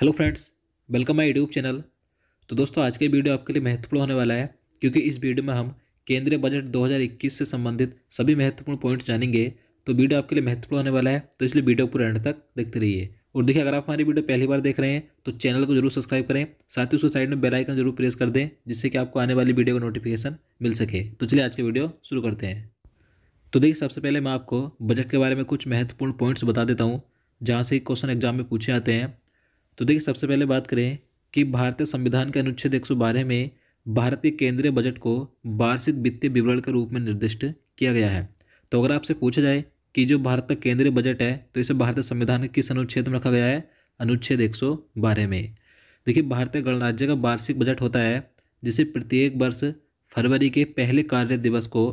hello friends welcome my YouTube channel तो दोस्तों आज का वीडियो आपके लिए महत्वपूर्ण होने वाला है क्योंकि इस वीडियो में हम केंद्रीय बजट 2021 से संबंधित सभी महत्वपूर्ण पॉइंट जानेंगे तो वीडियो आपके लिए महत्वपूर्ण होने वाला है तो इसलिए वीडियो पूरे एंड तक देखते रहिए और देखिए अगर आप हमारी वीडियो पहली बार देख रहे हैं तो चैनल को जरूर सब्सक्राइब करें साथ ही उसको साइड में बेलाइकन जरूर प्रेस कर दें जिससे कि आपको आने वाली वीडियो का नोटिफिकेशन मिल सके तो चलिए आज की वीडियो शुरू करते हैं तो देखिए सबसे पहले मैं आपको बजट के बारे में कुछ महत्वपूर्ण पॉइंट्स बता देता हूँ जहाँ से क्वेश्चन एग्जाम में पूछे आते हैं तो देखिए सबसे पहले बात करें कि भारतीय संविधान के अनुच्छेद एक में भारत के केंद्रीय बजट को वार्षिक वित्तीय विवरण के रूप में निर्दिष्ट किया गया है तो अगर आपसे पूछा जाए कि जो भारत का केंद्रीय बजट है तो इसे भारतीय संविधान के किस अनुच्छेद में रखा गया है अनुच्छेद एक में देखिए भारतीय गणराज्य का वार्षिक बजट होता है जिसे प्रत्येक वर्ष फरवरी के पहले कार्य दिवस को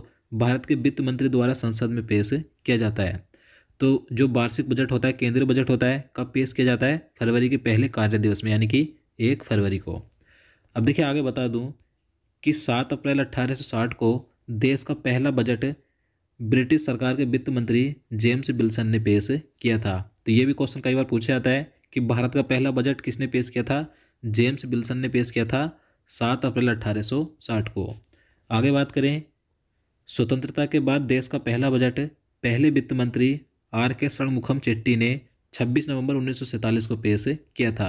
भारत के वित्त मंत्री द्वारा संसद में पेश किया जाता है तो जो वार्षिक बजट होता है केंद्रीय बजट होता है कब पेश किया जाता है फरवरी के पहले कार्य दिवस में यानी कि एक फरवरी को अब देखिए आगे बता दूं कि सात अप्रैल अट्ठारह सौ साठ को देश का पहला बजट ब्रिटिश सरकार के वित्त मंत्री जेम्स बिल्सन ने पेश किया था तो ये भी क्वेश्चन कई बार पूछा जाता है कि भारत का पहला बजट किसने पेश किया था जेम्स बिल्सन ने पेश किया था सात अप्रैल अट्ठारह सौ साठ को आगे बात करें स्वतंत्रता के बाद देश का पहला बजट पहले वित्त मंत्री आर के षणमुखम चेट्टी ने 26 नवंबर 1947 को पेश किया था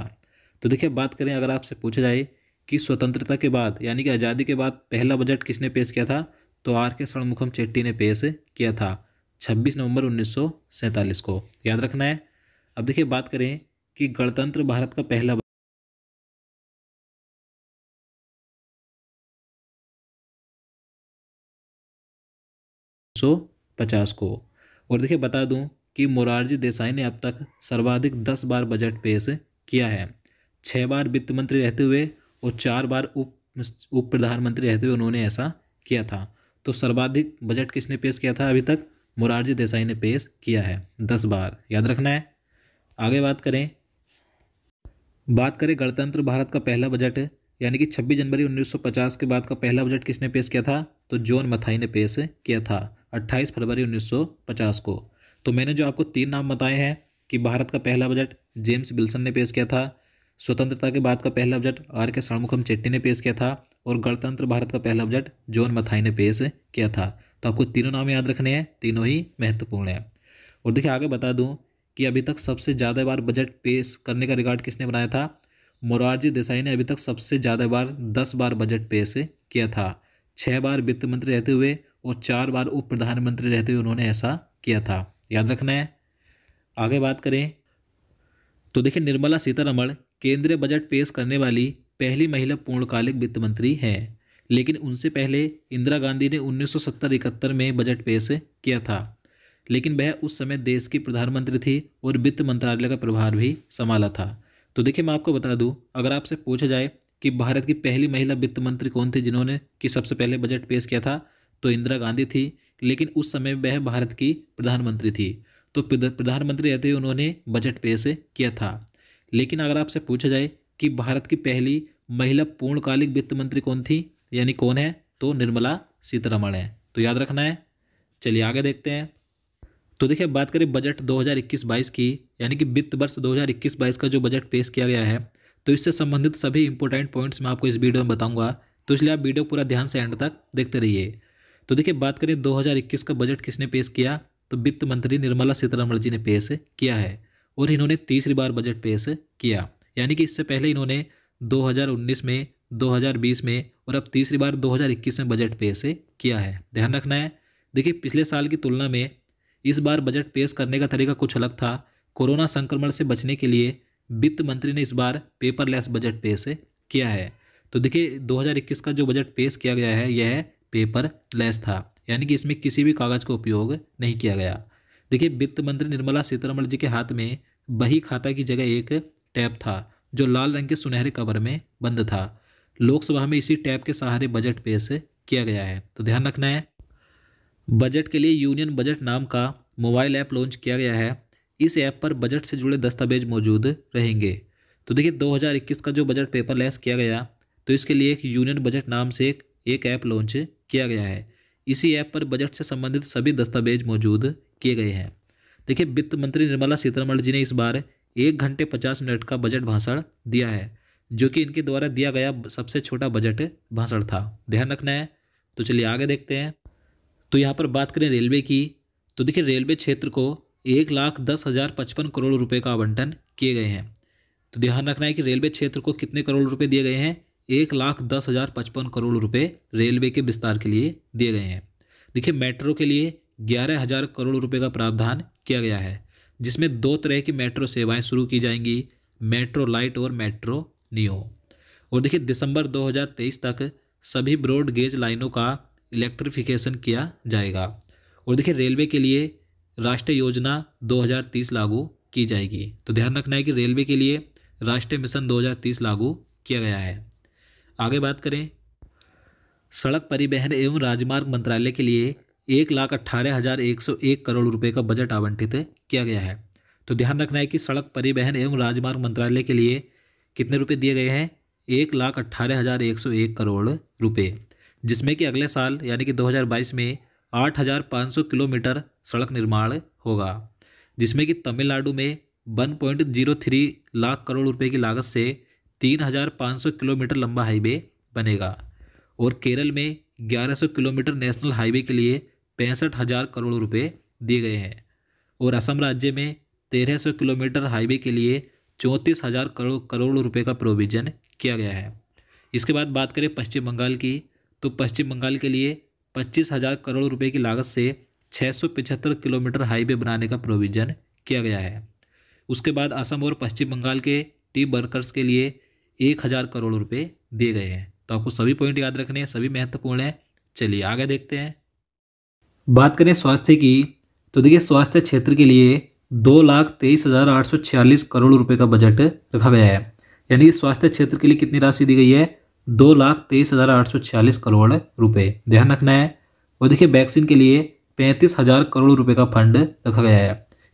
तो देखिए बात करें अगर आपसे पूछा जाए कि स्वतंत्रता के बाद यानी कि आज़ादी के बाद पहला बजट किसने पेश किया था तो आर के षणमुखम चेट्टी ने पेश किया था 26 नवंबर 1947 को याद रखना है अब देखिए बात करें कि गणतंत्र भारत का पहला सौ पचास को और देखिए बता दूं कि मोरारजी देसाई ने अब तक सर्वाधिक दस बार बजट पेश किया है छः बार वित्त मंत्री रहते हुए और चार बार उप उप प्रधानमंत्री रहते हुए उन्होंने ऐसा किया था तो सर्वाधिक बजट किसने पेश किया था अभी तक मोरारजी देसाई ने पेश किया है दस बार याद रखना है आगे बात करें बात करें गणतंत्र भारत का पहला बजट यानी कि 26 जनवरी 1950 के बाद का पहला बजट किसने पेश किया था तो जॉन मथाई ने पेश किया था अट्ठाईस फरवरी पचास को तो मैंने जो आपको तीन नाम बताए हैं कि भारत का पहला बजट जेम्स विल्सन ने पेश किया था स्वतंत्रता के बाद का पहला बजट आर के षणमुखम चेट्टी ने पेश किया था और गणतंत्र भारत का पहला बजट जॉन मथाई ने पेश किया था तो आपको तीनों नाम याद रखने हैं तीनों ही महत्वपूर्ण हैं और देखिए आगे बता दूं कि अभी तक सबसे ज़्यादा बार बजट पेश करने का रिकॉर्ड किसने बनाया था मोरारजी देसाई ने अभी तक सबसे ज़्यादा बार दस बार बजट पेश किया था छः बार वित्त मंत्री रहते हुए और चार बार उप प्रधानमंत्री रहते हुए उन्होंने ऐसा किया था याद रखना है आगे बात करें तो देखिए निर्मला सीतारमण केंद्रीय बजट पेश करने वाली पहली महिला पूर्णकालिक वित्त मंत्री हैं लेकिन उनसे पहले इंदिरा गांधी ने उन्नीस सौ में बजट पेश किया था लेकिन वह उस समय देश की प्रधानमंत्री थी और वित्त मंत्रालय का प्रभार भी संभाला था तो देखिए मैं आपको बता दूं अगर आपसे पूछा जाए कि भारत की पहली महिला वित्त मंत्री कौन थी जिन्होंने कि सबसे पहले बजट पेश किया था तो इंदिरा गांधी थी लेकिन उस समय वह भारत की प्रधानमंत्री थी तो प्रधानमंत्री रहते हुए उन्होंने बजट पेश किया था लेकिन अगर आपसे पूछा जाए कि भारत की पहली महिला पूर्णकालिक वित्त मंत्री कौन थी यानी कौन है तो निर्मला सीतारमण है तो याद रखना है चलिए आगे देखते हैं तो देखिए बात करें बजट 2021-22 की यानी कि वित्त वर्ष 2021-22 का जो बजट पेश किया गया है तो इससे संबंधित सभी इंपॉर्टेंट पॉइंट्स मैं आपको इस वीडियो में बताऊंगा तो इसलिए आप वीडियो पूरा ध्यान से एंड तक देखते रहिए तो देखिए बात करें 2021 का बजट किसने पेश किया तो वित्त मंत्री निर्मला सीतारमण जी ने पेश किया है और इन्होंने तीसरी बार बजट पेश किया यानी कि इससे पहले इन्होंने 2019 में 2020 में और अब तीसरी बार 2021 में बजट पेश किया है ध्यान रखना है देखिए पिछले साल की तुलना में इस बार बजट पेश करने का तरीका कुछ अलग था कोरोना संक्रमण से बचने के लिए वित्त मंत्री ने इस बार पेपरलेस बजट पेश किया है तो देखिए 2021 का जो बजट पेश किया गया है यह है पेपर लेस था यानी कि इसमें किसी भी कागज़ का उपयोग नहीं किया गया देखिए वित्त मंत्री निर्मला सीतारमण जी के हाथ में बही खाता की जगह एक टैप था जो लाल रंग के सुनहरे कवर में बंद था लोकसभा में इसी टैप के सहारे बजट पेश किया गया है तो ध्यान रखना है बजट के लिए यूनियन बजट नाम का मोबाइल ऐप लॉन्च किया गया है इस ऐप पर बजट से जुड़े दस्तावेज मौजूद रहेंगे तो देखिए 2021 का जो बजट पेपर लेस किया गया तो इसके लिए एक यूनियन बजट नाम से एक एक ऐप लॉन्च किया गया है इसी ऐप पर बजट से संबंधित सभी दस्तावेज मौजूद किए गए हैं देखिए वित्त मंत्री निर्मला सीतारमण जी ने इस बार एक घंटे पचास मिनट का बजट भाषण दिया है जो कि इनके द्वारा दिया गया सबसे छोटा बजट भाषण था ध्यान रखना है तो चलिए आगे देखते हैं तो यहाँ पर बात करें रेलवे की तो देखिए रेलवे क्षेत्र को एक लाख दस हज़ार पचपन करोड़ रुपए का आवंटन किए गए हैं तो ध्यान रखना है कि रेलवे क्षेत्र को कितने करोड़ रुपए दिए गए हैं एक लाख दस हज़ार पचपन करोड़ रुपए रेलवे के विस्तार के लिए दिए गए हैं देखिए मेट्रो के लिए ग्यारह हज़ार करोड़ रुपए का प्रावधान किया गया है जिसमें दो तरह की मेट्रो सेवाएं शुरू की जाएंगी मेट्रो लाइट और मेट्रो नियो और देखिए दिसंबर 2023 तक सभी ब्रॉड गेज लाइनों का इलेक्ट्रिफिकेशन किया जाएगा और देखिए रेलवे के लिए राष्ट्रीय योजना 2030 लागू की जाएगी तो ध्यान रखना है कि रेलवे के लिए राष्ट्रीय मिशन 2030 लागू किया गया है आगे बात करें सड़क परिवहन एवं राजमार्ग मंत्रालय के लिए एक लाख अट्ठारह हज़ार एक सौ एक करोड़ रुपए का बजट आवंटित किया गया है तो ध्यान रखना है कि सड़क परिवहन एवं राजमार्ग मंत्रालय के लिए कितने रुपए दिए गए हैं एक लाख अट्ठारह हज़ार एक सौ एक करोड़ रुपए जिसमें कि अगले साल यानी कि दो हज़ार बाईस में आठ हज़ार पाँच सौ किलोमीटर सड़क निर्माण होगा जिसमें कि तमिलनाडु में थ्री लाख करोड़ रुपये की लागत से तीन हज़ार पाँच सौ किलोमीटर लंबा हाईवे बनेगा और केरल में ग्यारह सौ किलोमीटर नेशनल हाईवे के लिए पैंसठ हज़ार करोड़ रुपए दिए गए हैं और असम राज्य में तेरह सौ किलोमीटर हाईवे के लिए चौंतीस हज़ार करोड़ करोड़ रुपये का प्रोविज़न किया गया है इसके बाद बात करें पश्चिम बंगाल की तो पश्चिम बंगाल के लिए पच्चीस हज़ार करोड़ रुपए की लागत से छः सौ पिछहत्तर किलोमीटर हाईवे बनाने का प्रोविज़न किया गया है उसके बाद असम और पश्चिम बंगाल के टी वर्कर्स के लिए एक हज़ार करोड़ रुपए दिए गए हैं तो आपको सभी पॉइंट याद रखने हैं सभी महत्वपूर्ण हैं चलिए आगे देखते हैं बात करें स्वास्थ्य की तो देखिए स्वास्थ्य क्षेत्र के लिए दो लाख तेईस हज़ार आठ सौ छियालीस करोड़ रुपए का बजट रखा गया है यानी स्वास्थ्य क्षेत्र के लिए कितनी राशि दी गई है दो लाख तेईस हज़ार आठ सौ छियालीस करोड़ रुपए ध्यान रखना है और देखिए वैक्सीन के लिए पैंतीस हज़ार करोड़ रुपए का फंड रखा गया है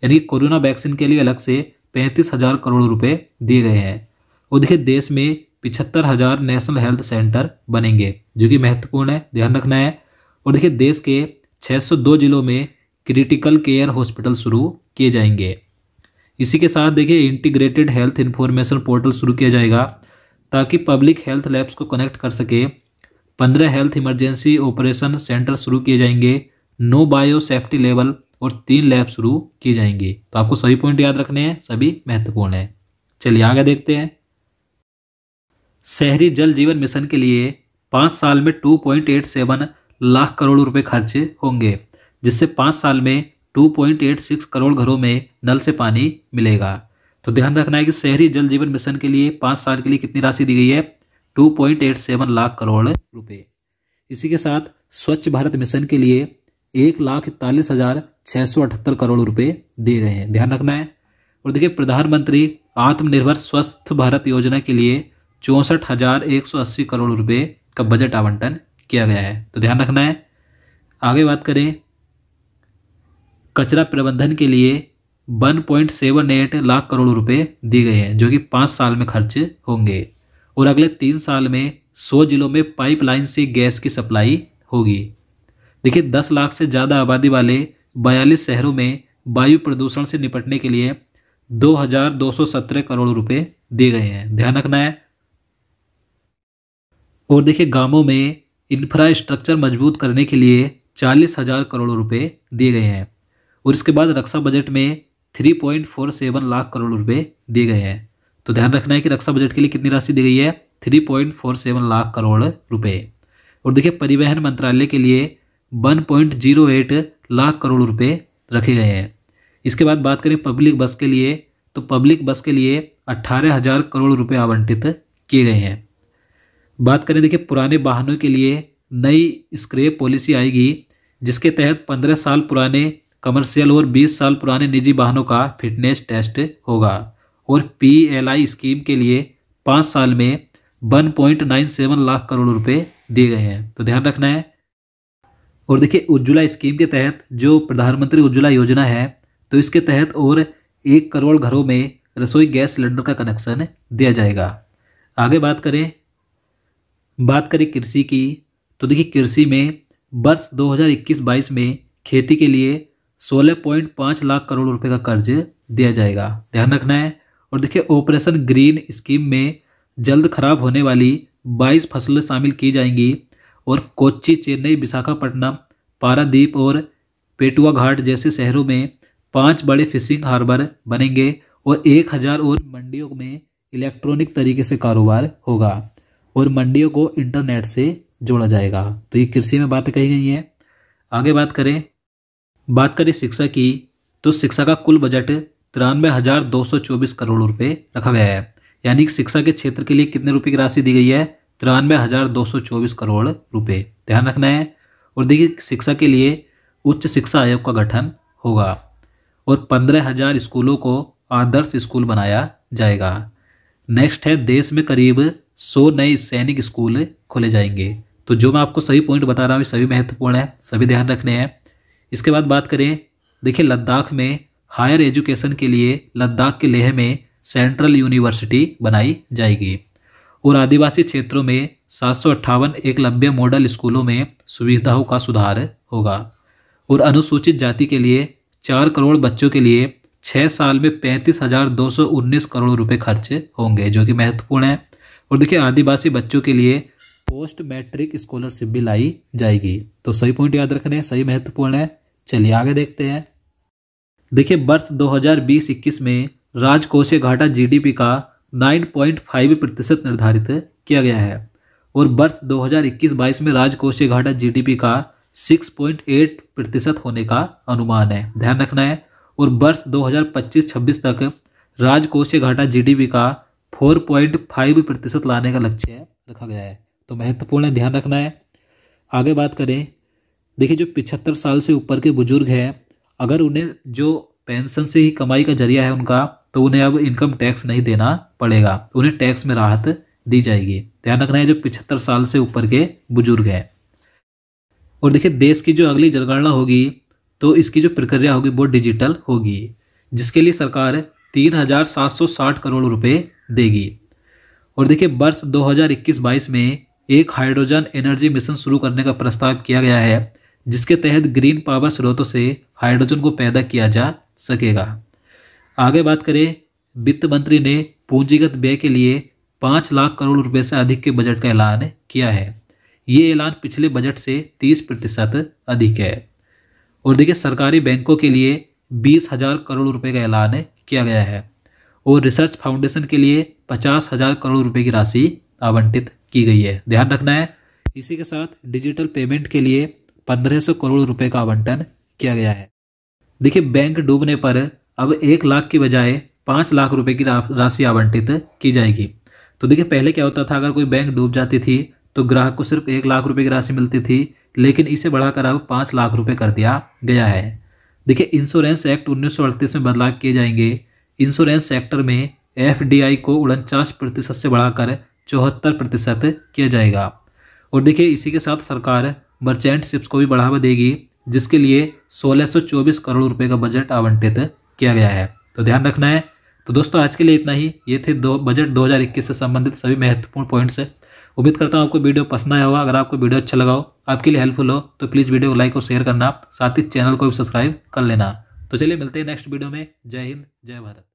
यानी कोरोना वैक्सीन के लिए अलग से पैंतीस हज़ार करोड़ रुपए दिए गए हैं और देखिए देश में पिछहत्तर हज़ार नेशनल हेल्थ सेंटर बनेंगे जो कि महत्वपूर्ण है ध्यान रखना है और देखिए देश के 602 जिलों में क्रिटिकल केयर हॉस्पिटल शुरू किए जाएंगे इसी के साथ देखिए इंटीग्रेटेड हेल्थ इन्फॉर्मेशन पोर्टल शुरू किया जाएगा ताकि पब्लिक हेल्थ लैब्स को कनेक्ट कर सके पंद्रह हेल्थ इमरजेंसी ऑपरेशन सेंटर शुरू किए जाएंगे नो बायो सेफ्टी लेवल और तीन लैब शुरू किए जाएंगे तो आपको सभी पॉइंट याद रखने हैं सभी महत्वपूर्ण है चलिए आगे देखते हैं शहरी जल जीवन मिशन के लिए पाँच साल में two point eight seven lakh crore रुपए खर्च होंगे जिससे पाँच साल में two point eight six crore घरों में नल से पानी मिलेगा तो ध्यान रखना है कि शहरी जल जीवन मिशन के लिए पाँच साल के लिए कितनी राशि दी गई है two point eight seven lakh crore रुपए इसी के साथ स्वच्छ भारत मिशन के लिए एक लाख इकतालीस हज़ार छः सौ अठहत्तर करोड़ रुपए दिए गए हैं ध्यान रखना है और देखिए प्रधानमंत्री आत्मनिर्भर स्वस्थ भारत योजना के लिए चौंसठ हज़ार एक सौ अस्सी करोड़ रुपए का बजट आवंटन किया गया है तो ध्यान रखना है आगे बात करें कचरा प्रबंधन के लिए one point seven eight lakh crore रुपए दिए गए हैं जो कि पाँच साल में खर्च होंगे और अगले तीन साल में सौ जिलों में पाइपलाइन से गैस की सप्लाई होगी देखिए दस लाख से ज़्यादा आबादी वाले बयालीस शहरों में वायु प्रदूषण से निपटने के लिए दो हजार दो सौ सत्रह करोड़ रुपए दिए गए हैं ध्यान रखना है और देखिए गांवों में इंफ्रास्ट्रक्चर मजबूत करने के लिए चालीस हज़ार करोड़ रुपए दिए गए हैं और इसके बाद रक्षा बजट में three point four seven lakh crore रुपए दिए गए हैं तो ध्यान रखना है कि रक्षा बजट के लिए कितनी राशि दी गई है three point four seven lakh crore रुपए और देखिए परिवहन मंत्रालय के लिए one point zero eight lakh crore रुपए रखे गए हैं इसके बाद बात करें पब्लिक बस के लिए तो पब्लिक बस के लिए अट्ठारह हज़ार करोड़ रुपये आवंटित किए गए हैं बात करें देखिए पुराने वाहनों के लिए नई स्क्रैप पॉलिसी आएगी जिसके तहत पंद्रह साल पुराने कमर्शियल और बीस साल पुराने निजी वाहनों का फिटनेस टेस्ट होगा और पीएलआई स्कीम के लिए पाँच साल में one point nine seven lakh crore रुपए दिए गए हैं तो ध्यान रखना है और देखिए उज्ज्वला स्कीम के तहत जो प्रधानमंत्री उज्ज्वला योजना है तो इसके तहत और एक करोड़ घरों में रसोई गैस सिलेंडर का कनेक्शन दिया जाएगा आगे बात करें बात करें कृषि की तो देखिए कृषि में वर्ष 2021-22 में खेती के लिए 16.5 लाख करोड़ रुपए का कर्ज दिया जाएगा ध्यान रखना है और देखिए ऑपरेशन ग्रीन स्कीम में जल्द खराब होने वाली 22 फसलें शामिल की जाएंगी और कोच्चि चेन्नई विशाखापट्टनम पारादीप और पेटुआ घाट जैसे शहरों में पाँच बड़े फिशिंग हार्बर बनेंगे और एक हज़ार और मंडियों में इलेक्ट्रॉनिक तरीके से कारोबार होगा और मंडियों को इंटरनेट से जोड़ा जाएगा तो ये कृषि में बात कही गई है आगे बात करें बात करें शिक्षा की तो शिक्षा का कुल बजट तिरानवे हज़ार दो सौ चौबीस करोड़ रुपए रखा गया है यानी कि शिक्षा के क्षेत्र के लिए कितने रुपए की राशि दी गई है तिरानवे हज़ार दो सौ चौबीस करोड़ रुपए ध्यान रखना है और देखिए शिक्षा के लिए उच्च शिक्षा आयोग का गठन होगा और पंद्रह हज़ार स्कूलों को आदर्श स्कूल बनाया जाएगा नेक्स्ट है देश में करीब सौ नए सैनिक स्कूल खोले जाएंगे तो जो मैं आपको सभी पॉइंट बता रहा हूँ सभी महत्वपूर्ण है सभी ध्यान रखने हैं इसके बाद बात करें देखिए लद्दाख में हायर एजुकेशन के लिए लद्दाख के लेह में सेंट्रल यूनिवर्सिटी बनाई जाएगी और आदिवासी क्षेत्रों में सात सौ अट्ठावन एकलव्य मॉडल स्कूलों में सुविधाओं का सुधार होगा और अनुसूचित जाति के लिए चार करोड़ बच्चों के लिए छः साल में पैंतीस हज़ार दो सौ उन्नीस करोड़ रुपए खर्च होंगे जो कि महत्वपूर्ण है और देखिए आदिवासी बच्चों के लिए पोस्ट मैट्रिक स्कॉलरशिप भी लाई जाएगी तो सही पॉइंट याद रखने सही महत्वपूर्ण है चलिए आगे देखते हैं देखिए वर्ष 2020-21 में राजकोषीय घाटा जीडीपी का 9.5 प्रतिशत निर्धारित किया गया है और वर्ष 2021-22 में राजकोषीय घाटा जीडीपी का 6.8 प्रतिशत होने का अनुमान है ध्यान रखना है और वर्ष 2025-26 तक राजकोषीय घाटा जीडीपी का फोर पॉइंट फाइव प्रतिशत लाने का लक्ष्य रखा गया है तो महत्वपूर्ण है ध्यान रखना है आगे बात करें देखिए जो पिछहत्तर साल से ऊपर के बुजुर्ग हैं अगर उन्हें जो पेंशन से ही कमाई का जरिया है उनका तो उन्हें अब इनकम टैक्स नहीं देना पड़ेगा उन्हें टैक्स में राहत दी जाएगी ध्यान रखना है जो पिछहत्तर साल से ऊपर के बुजुर्ग हैं और देखिए देश की जो अगली जनगणना होगी तो इसकी जो प्रक्रिया होगी वो डिजिटल होगी जिसके लिए सरकार तीन हजार सात सौ साठ करोड़ रुपए देगी और देखिए वर्ष 2021-22 में एक हाइड्रोजन एनर्जी मिशन शुरू करने का प्रस्ताव किया गया है जिसके तहत ग्रीन पावर स्रोतों से हाइड्रोजन को पैदा किया जा सकेगा आगे बात करें वित्त मंत्री ने पूंजीगत व्यय के लिए पाँच लाख करोड़ रुपए से अधिक के बजट का ऐलान किया है ये ऐलान पिछले बजट से तीस प्रतिशत अधिक है और देखिए सरकारी बैंकों के लिए बीस हजार करोड़ रुपए का ऐलान किया गया है और रिसर्च फाउंडेशन के लिए पचास हज़ार करोड़ रुपए की राशि आवंटित की गई है ध्यान रखना है इसी के साथ डिजिटल पेमेंट के लिए पंद्रह सौ करोड़ रुपए का आवंटन किया गया है देखिए बैंक डूबने पर अब एक लाख की बजाय पाँच लाख रुपए की राशि आवंटित की जाएगी तो देखिए पहले क्या होता था अगर कोई बैंक डूब जाती थी तो ग्राहक को सिर्फ एक लाख रुपए की राशि मिलती थी लेकिन इसे बढ़ाकर अब पाँच लाख रुपए कर दिया गया है देखिए इंश्योरेंस एक्ट उन्नीस में बदलाव किए जाएंगे इंश्योरेंस सेक्टर में एफ को उनचास प्रतिशत से बढ़ाकर चौहत्तर प्रतिशत किया जाएगा और देखिए इसी के साथ सरकार मर्चेंट शिप्स को भी बढ़ावा देगी जिसके लिए सोलह करोड़ रुपये का बजट आवंटित किया गया है तो ध्यान रखना है तो दोस्तों आज के लिए इतना ही ये थे दो बजट 2021 से संबंधित सभी महत्वपूर्ण पॉइंट्स उम्मीद करता हूँ आपको वीडियो पसंद आया होगा अगर आपको वीडियो अच्छा लगा हो आपके लिए हेल्पफुल हो तो प्लीज़ वीडियो को लाइक और शेयर करना साथ ही चैनल को भी सब्सक्राइब कर लेना तो चलिए मिलते हैं नेक्स्ट वीडियो में जय हिंद जय भारत